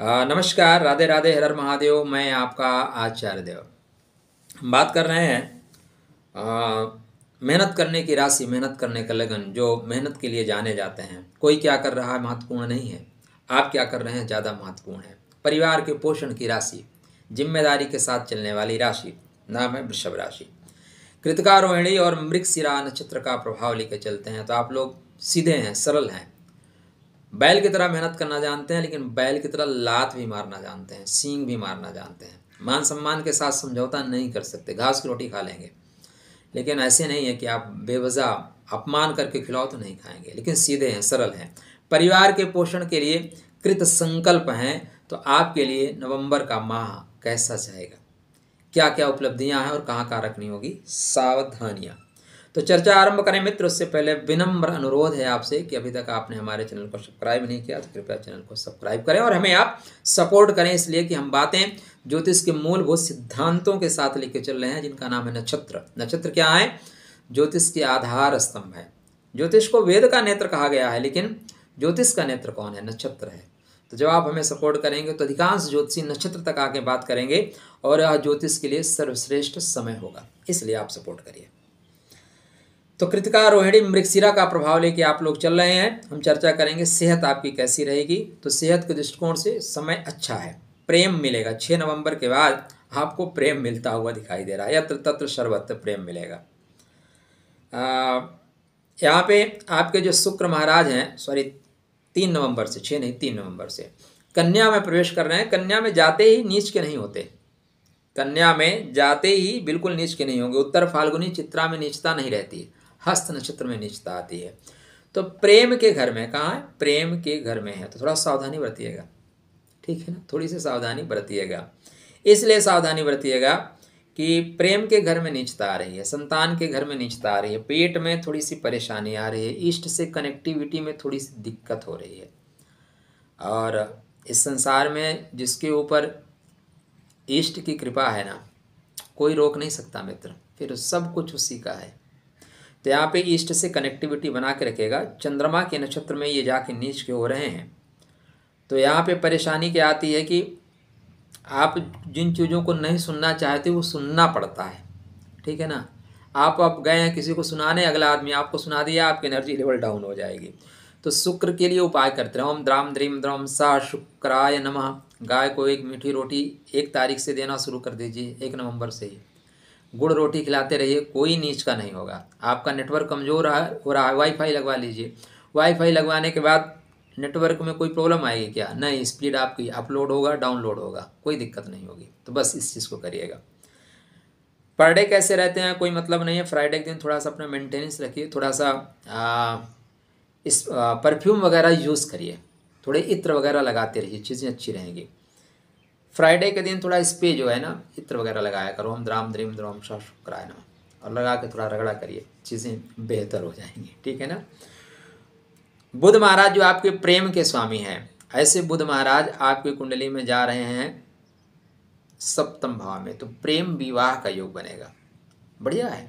नमस्कार राधे राधे हर महादेव मैं आपका आचार्य देव हम बात कर रहे हैं मेहनत करने की राशि मेहनत करने का लगन जो मेहनत के लिए जाने जाते हैं कोई क्या कर रहा है महत्वपूर्ण नहीं है आप क्या कर रहे हैं ज़्यादा महत्वपूर्ण है परिवार के पोषण की राशि जिम्मेदारी के साथ चलने वाली राशि नाम है वृषभ राशि कृतकारोहिणी और मृगशिरा नक्षत्र का प्रभाव लेकर चलते हैं तो आप लोग सीधे हैं सरल हैं बैल की तरह मेहनत करना जानते हैं लेकिन बैल की तरह लात भी मारना जानते हैं सींग भी मारना जानते हैं मान सम्मान के साथ समझौता नहीं कर सकते घास की रोटी खा लेंगे लेकिन ऐसे नहीं है कि आप बेवजह अपमान करके खिलाओ तो नहीं खाएंगे लेकिन सीधे हैं सरल हैं परिवार के पोषण के लिए कृत संकल्प हैं तो आपके लिए नवंबर का माह कैसा जाएगा क्या क्या उपलब्धियां हैं और कहाँ कहां रखनी होगी सावधानियाँ तो चर्चा आरंभ करें मित्र उससे पहले विनम्र अनुरोध है आपसे कि अभी तक आपने हमारे चैनल को सब्सक्राइब नहीं किया तो कृपया चैनल को सब्सक्राइब करें और हमें आप सपोर्ट करें इसलिए कि हम बातें ज्योतिष के मूलभूत सिद्धांतों के साथ लेके चल रहे हैं जिनका नाम है नक्षत्र नक्षत्र क्या है ज्योतिष के आधार स्तंभ है ज्योतिष को वेद का नेत्र कहा गया है लेकिन ज्योतिष का नेत्र कौन है नक्षत्र है तो जब आप हमें सपोर्ट करेंगे तो अधिकांश ज्योतिषी नक्षत्र तक आके बात करेंगे और यह ज्योतिष के लिए सर्वश्रेष्ठ समय होगा इसलिए आप सपोर्ट करिए तो कृतिका रोहिणी मृगशिरा का प्रभाव लेके आप लोग चल रहे हैं हम चर्चा करेंगे सेहत आपकी कैसी रहेगी तो सेहत के दृष्टिकोण से समय अच्छा है प्रेम मिलेगा छः नवंबर के बाद आपको प्रेम मिलता हुआ दिखाई दे रहा है यत्र तत्र सर्वत्र प्रेम मिलेगा यहाँ पे आपके जो शुक्र महाराज हैं सॉरी तीन नवंबर से छः नहीं तीन नवंबर से कन्या में प्रवेश कर रहे हैं कन्या में जाते ही नीच के नहीं होते कन्या में जाते ही बिल्कुल नीच के नहीं होंगे उत्तर फाल्गुनी चित्रा में नीचता नहीं रहती हस्त नक्षत्र में निचता आती है तो प्रेम के घर में कहाँ है प्रेम के घर में है तो थोड़ा सावधानी बरतिएगा ठीक है ना थोड़ी सी सावधानी बरतिएगा इसलिए सावधानी बरतिएगा कि प्रेम के घर में निचता आ रही है संतान के घर में निचता आ रही है पेट में थोड़ी सी परेशानी आ रही है ईष्ट से कनेक्टिविटी में थोड़ी सी दिक्कत हो रही है और इस संसार में जिसके ऊपर ईष्ट की कृपा है ना कोई रोक नहीं सकता मित्र फिर सब कुछ उसी का है तो यहाँ पे ईस्ट से कनेक्टिविटी बना के रखेगा चंद्रमा के नक्षत्र में ये जाके नीच के हो रहे हैं तो यहाँ पे परेशानी क्या आती है कि आप जिन चीज़ों को नहीं सुनना चाहते वो सुनना पड़ता है ठीक है ना आप आप गए हैं किसी को सुनाने अगला आदमी आपको सुना दिया आपकी एनर्जी लेवल डाउन हो जाएगी तो शुक्र के लिए उपाय करते रहे ओम द्राम द्रीम द्रोम सा शुक्राय नमः गाय को एक मीठी रोटी एक तारीख से देना शुरू कर दीजिए एक नवंबर से ही गुड़ रोटी खिलाते रहिए कोई नीच का नहीं होगा आपका नेटवर्क कमज़ोर हो रहा है वाईफाई लगवा लीजिए वाईफाई लगवाने के बाद नेटवर्क में कोई प्रॉब्लम आएगी क्या नहीं स्पीड आपकी अपलोड होगा डाउनलोड होगा कोई दिक्कत नहीं होगी तो बस इस चीज़ को करिएगा पर डे कैसे रहते हैं कोई मतलब नहीं है फ्राइडे के दिन थोड़ा सा अपना मेंटेनेंस रखिए थोड़ा सा आ, इस परफ्यूम वगैरह यूज़ करिए थोड़े इत्र वगैरह लगाते रहिए चीज़ें अच्छी रहेंगी फ्राइडे के दिन थोड़ा इस जो है ना इत्र वगैरह लगाया करो हम द्राम द्रीम द्रोम शाह शुक्राय ना और लगा के थोड़ा रगड़ा करिए चीज़ें बेहतर हो जाएंगी ठीक है ना बुध महाराज जो आपके प्रेम के स्वामी हैं ऐसे बुध महाराज आपकी कुंडली में जा रहे हैं सप्तम भाव में तो प्रेम विवाह का योग बनेगा बढ़िया है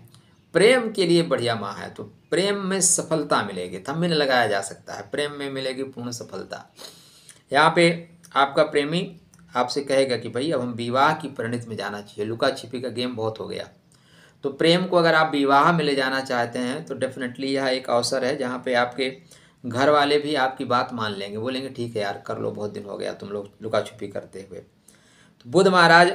प्रेम के लिए बढ़िया माह है तो प्रेम में सफलता मिलेगी थम्बिन लगाया जा सकता है प्रेम में मिलेगी पूर्ण सफलता यहाँ पे आपका प्रेमी आपसे कहेगा कि भाई अब हम विवाह की परिणित में जाना चाहिए लुका छिपी का गेम बहुत हो गया तो प्रेम को अगर आप विवाह में ले जाना चाहते हैं तो डेफिनेटली यह एक अवसर है जहाँ पे आपके घर वाले भी आपकी बात मान लेंगे बोलेंगे ठीक है यार कर लो बहुत दिन हो गया तुम लोग लुका छुपी करते हुए तो बुध महाराज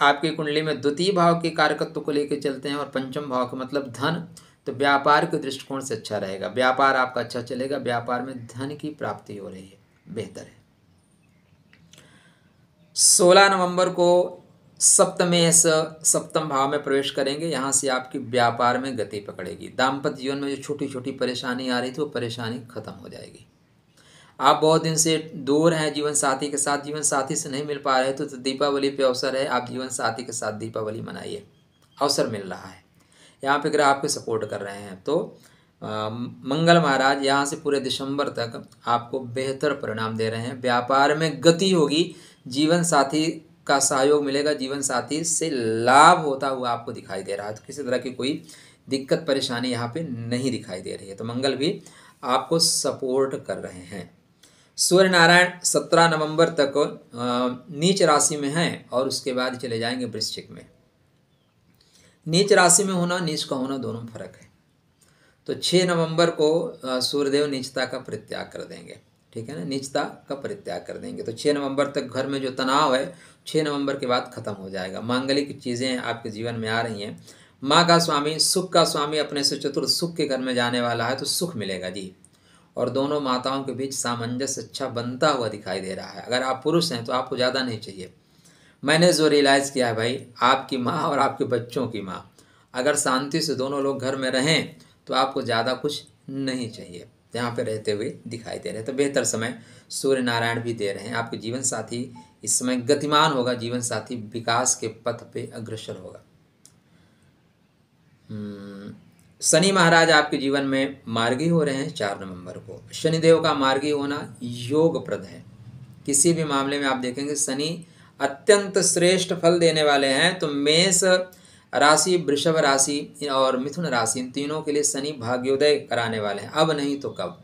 आपकी कुंडली में द्वितीय भाव के कारकत्व को लेकर चलते हैं और पंचम भाव का मतलब धन तो व्यापार के दृष्टिकोण से अच्छा रहेगा व्यापार आपका अच्छा चलेगा व्यापार में धन की प्राप्ति हो रही है बेहतर है सोलह नवंबर को सप्तमेश सप्तम भाव में प्रवेश करेंगे यहाँ से आपकी व्यापार में गति पकड़ेगी दाम्पत्य जीवन में जो छोटी छोटी परेशानी आ रही थी वो परेशानी खत्म हो जाएगी आप बहुत दिन से दूर हैं जीवन साथी के साथ जीवन साथी से नहीं मिल पा रहे तो, तो दीपावली पे अवसर है आप जीवन साथी के साथ दीपावली मनाइए अवसर मिल रहा है यहाँ पे ग्रह आपके सपोर्ट कर रहे हैं तो आ, मंगल महाराज यहाँ से पूरे दिसंबर तक आपको बेहतर परिणाम दे रहे हैं व्यापार में गति होगी जीवन साथी का सहयोग मिलेगा जीवन साथी से लाभ होता हुआ आपको दिखाई दे रहा है तो किसी तरह की कोई दिक्कत परेशानी यहाँ पे नहीं दिखाई दे रही है तो मंगल भी आपको सपोर्ट कर रहे हैं सूर्य नारायण सत्रह नवंबर तक नीच राशि में हैं और उसके बाद चले जाएंगे वृश्चिक में नीच राशि में होना नीच का होना दोनों फर्क है तो छः नवंबर को सूर्यदेव नीचता का परित्याग कर देंगे ठीक है ना निचता का परित्याग कर देंगे तो छः नवंबर तक घर में जो तनाव है छः नवंबर के बाद ख़त्म हो जाएगा मांगलिक चीज़ें आपके जीवन में आ रही हैं माँ का स्वामी सुख का स्वामी अपने से चतुर सुख के घर में जाने वाला है तो सुख मिलेगा जी और दोनों माताओं के बीच सामंजस्य अच्छा बनता हुआ दिखाई दे रहा है अगर आप पुरुष हैं तो आपको ज़्यादा नहीं चाहिए मैंने जो रियलाइज़ किया है भाई आपकी माँ और आपके बच्चों की माँ अगर शांति से दोनों लोग घर में रहें तो आपको ज़्यादा कुछ नहीं चाहिए यहाँ पर रहते हुए दिखाई दे रहे हैं तो बेहतर समय सूर्य नारायण भी दे रहे हैं आपके जीवन साथी इस समय गतिमान होगा जीवन साथी विकास के पथ पे अग्रसर होगा हम्म, शनि महाराज आपके जीवन में मार्गी हो रहे हैं चार नवंबर को शनिदेव का मार्गी होना योगप्रद है किसी भी मामले में आप देखेंगे शनि अत्यंत श्रेष्ठ फल देने वाले हैं तो मेष राशि वृषभ राशि और मिथुन राशि इन तीनों के लिए शनि भाग्योदय कराने वाले हैं अब नहीं तो कब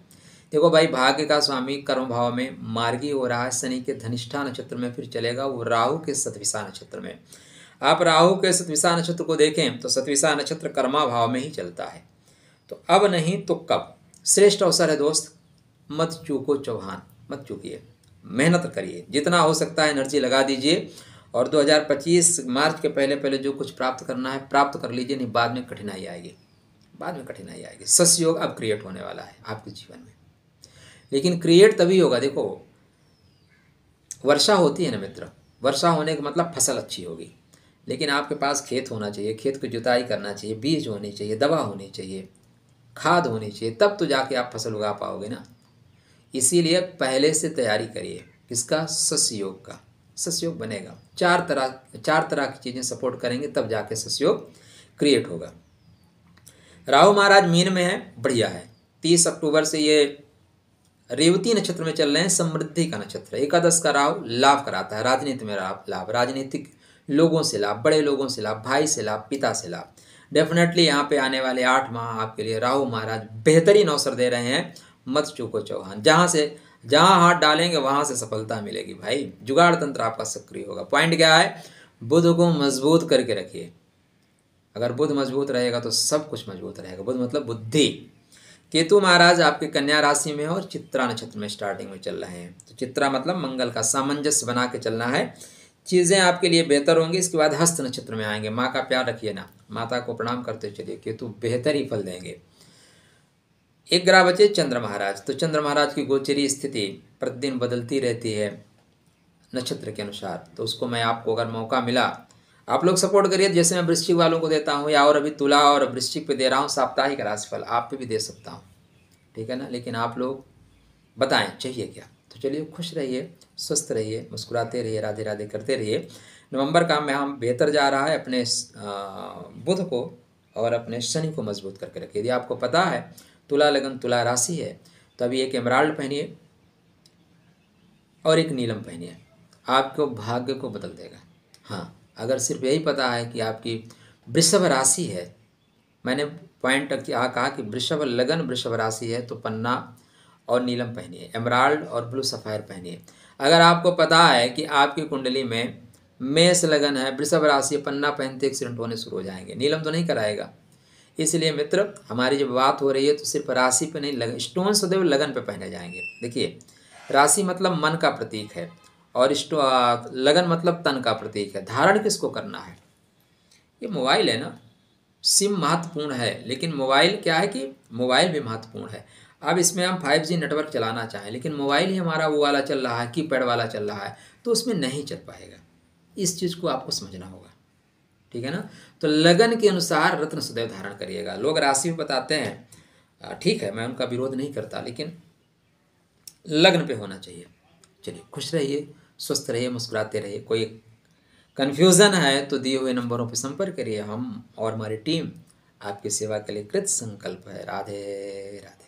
देखो भाई भाग्य का स्वामी कर्म भाव में मार्गी हो रहा है शनि के धनिष्ठा नक्षत्र में फिर चलेगा वो राहु के सतविशा नक्षत्र में आप राहु के सतविशा नक्षत्र को देखें तो सतविशा नक्षत्र कर्मा भाव में ही चलता है तो अब नहीं तो कब श्रेष्ठ अवसर है दोस्त मत चूको चौहान मत चूकी मेहनत करिए जितना हो सकता है एनर्जी लगा दीजिए और 2025 मार्च के पहले पहले जो कुछ प्राप्त करना है प्राप्त कर लीजिए नहीं बाद में कठिनाई आएगी बाद में कठिनाई आएगी सस योग अब क्रिएट होने वाला है आपके जीवन में लेकिन क्रिएट तभी होगा देखो वर्षा होती है ना मित्र वर्षा होने का मतलब फसल अच्छी होगी लेकिन आपके पास खेत होना चाहिए खेत की जुताई करना चाहिए बीज होनी चाहिए दवा होनी चाहिए खाद होनी चाहिए तब तो जाके आप फसल उगा पाओगे ना इसीलिए पहले से तैयारी करिए किसका सस योग का ससयोग बनेगा चार तरह चार तरह की चीज़ें सपोर्ट करेंगे तब जाके ससयोग क्रिएट होगा राहु महाराज मीन में है बढ़िया है तीस अक्टूबर से ये रेवती नक्षत्र में चल रहे हैं समृद्धि का नक्षत्र एकादश का राहु लाभ कराता है राजनीति में लाभ राजनीतिक लोगों से लाभ बड़े लोगों से लाभ भाई से लाभ पिता से लाभ डेफिनेटली यहाँ पे आने वाले आठ माह आपके लिए राहु महाराज बेहतरीन अवसर दे रहे हैं मत चूको चौहान जहाँ से जहां हाथ डालेंगे वहां से सफलता मिलेगी भाई जुगाड़ तंत्र आपका सक्रिय होगा पॉइंट क्या है बुद्ध को मजबूत करके रखिए अगर बुद्ध मजबूत रहेगा तो सब कुछ मजबूत रहेगा बुद्ध मतलब बुद्धि केतु महाराज आपके कन्या राशि में और चित्रा नक्षत्र में स्टार्टिंग में चल रहे हैं तो चित्रा मतलब मंगल का सामंजस्य बना के चलना है चीज़ें आपके लिए बेहतर होंगी इसके बाद हस्त नक्षत्र में आएंगे माँ का प्यार रखिए ना माता को प्रणाम करते चलिए केतु बेहतर ही फल देंगे एक ग्रह बचे चंद्र महाराज तो चंद्र महाराज की गोचरी स्थिति प्रतिदिन बदलती रहती है नक्षत्र के अनुसार तो उसको मैं आपको अगर मौका मिला आप लोग सपोर्ट करिए जैसे मैं वृश्चिक वालों को देता हूँ या और अभी तुला और वृश्चिक पे दे रहा हूँ साप्ताहिक राशिफल आप पे भी दे सकता हूँ ठीक है ना लेकिन आप लोग बताएं चाहिए क्या तो चलिए खुश रहिए स्वस्थ रहिए मुस्कुराते रहिए राधे राधे करते रहिए नवंबर का मैं हम बेहतर जा रहा है अपने बुध को और अपने शनि को मजबूत करके रखिए यदि आपको पता है तुला लगन तुला राशि है तो अभी एक एमराल्ड पहनिए और एक नीलम पहनिए आपको भाग्य को बदल देगा हाँ अगर सिर्फ यही पता है कि आपकी वृषभ राशि है मैंने पॉइंट कहा कि वृषभ लगन वृषभ राशि है तो पन्ना और नीलम पहनिए एमराल्ड और ब्लू सफ़ायर पहनिए अगर आपको पता है कि आपकी कुंडली में मेष लगन है वृषभ राशि पन्ना पहनते एक्सीडेंट होने शुरू हो जाएंगे नीलम तो नहीं कराएगा इसलिए मित्र हमारी जब बात हो रही है तो सिर्फ राशि पे नहीं लगन स्टोन सदैव लगन पे पहने जाएंगे देखिए राशि मतलब मन का प्रतीक है और स्टो तो, लगन मतलब तन का प्रतीक है धारण किसको करना है ये मोबाइल है ना सिम महत्वपूर्ण है लेकिन मोबाइल क्या है कि मोबाइल भी महत्वपूर्ण है अब इसमें हम फाइव नेटवर्क चलाना चाहें लेकिन मोबाइल ही हमारा वो वाला चल रहा है की वाला चल रहा है तो उसमें नहीं चल पाएगा इस चीज़ को आपको समझना होगा ठीक है ना तो लगन के अनुसार रत्न सदैव धारण करिएगा लोग राशि में बताते हैं ठीक है मैं उनका विरोध नहीं करता लेकिन लग्न पे होना चाहिए चलिए खुश रहिए स्वस्थ रहिए मुस्कुराते रहिए कोई कन्फ्यूज़न है तो दिए हुए नंबरों पर संपर्क करिए हम और हमारी टीम आपकी सेवा के लिए कृत संकल्प है राधे राधे